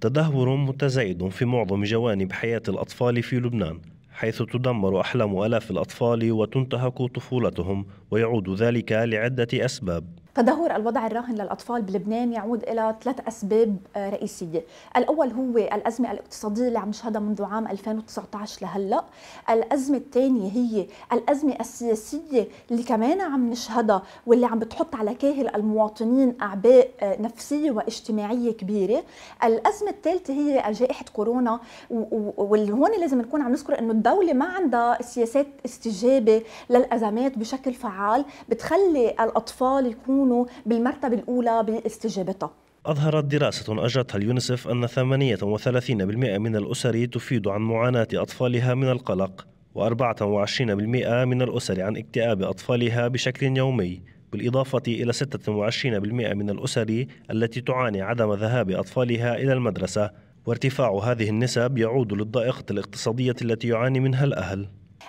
تدهور متزايد في معظم جوانب حياة الأطفال في لبنان حيث تدمر أحلام ألاف الأطفال وتنتهك طفولتهم ويعود ذلك لعدة أسباب تدهور الوضع الراهن للأطفال بلبنان يعود إلى ثلاث أسباب آه، رئيسية الأول هو الأزمة الاقتصادية اللي عم نشهدها منذ عام 2019 لهلأ الأزمة الثانية هي الأزمة السياسية اللي كمان عم نشهدها واللي عم بتحط على كاهل المواطنين أعباء آه، نفسية واجتماعية كبيرة الأزمة الثالثة هي جائحة كورونا وهون لازم نكون عم نذكر أنه الدولة ما عندها سياسات استجابة للأزمات بشكل فعال بتخلي الأطفال يكون يكونوا بالمرتبة الأولى باستجابتها أظهرت دراسة أجرتها اليونسف أن 38% من الأسر تفيد عن معاناة أطفالها من القلق و24% من الأسر عن اكتئاب أطفالها بشكل يومي بالإضافة إلى 26% من الأسر التي تعاني عدم ذهاب أطفالها إلى المدرسة وارتفاع هذه النسب يعود للضائقة الاقتصادية التي يعاني منها الأهل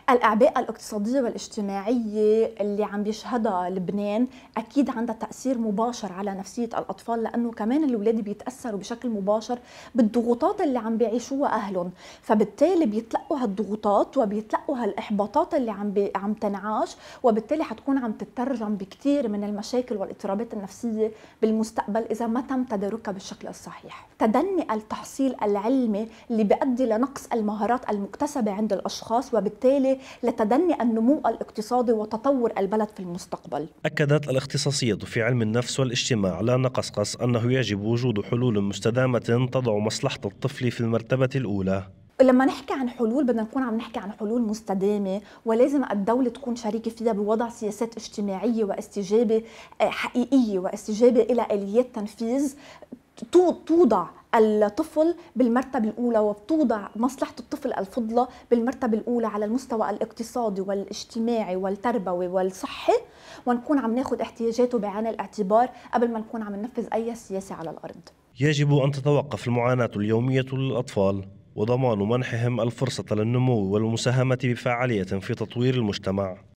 الأعباء الاقتصادية والاجتماعية اللي عم بيشهدها لبنان أكيد عندها تأثير مباشر على نفسية الأطفال لأنه كمان الأولاد بيتأثروا بشكل مباشر بالضغوطات اللي عم بيعيشوها أهلهم فبالتالي بيتلقوا هالضغوطات وبيتلقوا هالإحباطات اللي عم بي... عم تنعاش وبالتالي حتكون عم تترجم بكثير من المشاكل والاضطرابات النفسية بالمستقبل إذا ما تم تداركها بالشكل الصحيح تدني التحصيل العلمي اللي بيؤدي لنقص المهارات المكتسبة عند الأشخاص وبالتالي الكفاله لتدني النمو الاقتصادي وتطور البلد في المستقبل. اكدت الاختصاصيه في علم النفس والاجتماع لا نقصقص انه يجب وجود حلول مستدامه تضع مصلحه الطفل في المرتبه الاولى. لما نحكي عن حلول بدنا نكون عم نحكي عن حلول مستدامة ولازم الدولة تكون شريكة فيها بوضع سياسات اجتماعية واستجابة آه، حقيقية واستجابة إلى آليات تنفيذ توضع الطفل بالمرتبة الأولى وبتوضع مصلحة الطفل الفضلى بالمرتبة الأولى على المستوى الاقتصادي والاجتماعي والتربوي والصحي ونكون عم ناخذ احتياجاته بعين الاعتبار قبل ما نكون عم ننفذ أي سياسة على الأرض يجب أن تتوقف المعاناة اليومية للأطفال وضمان منحهم الفرصة للنمو والمساهمة بفعالية في تطوير المجتمع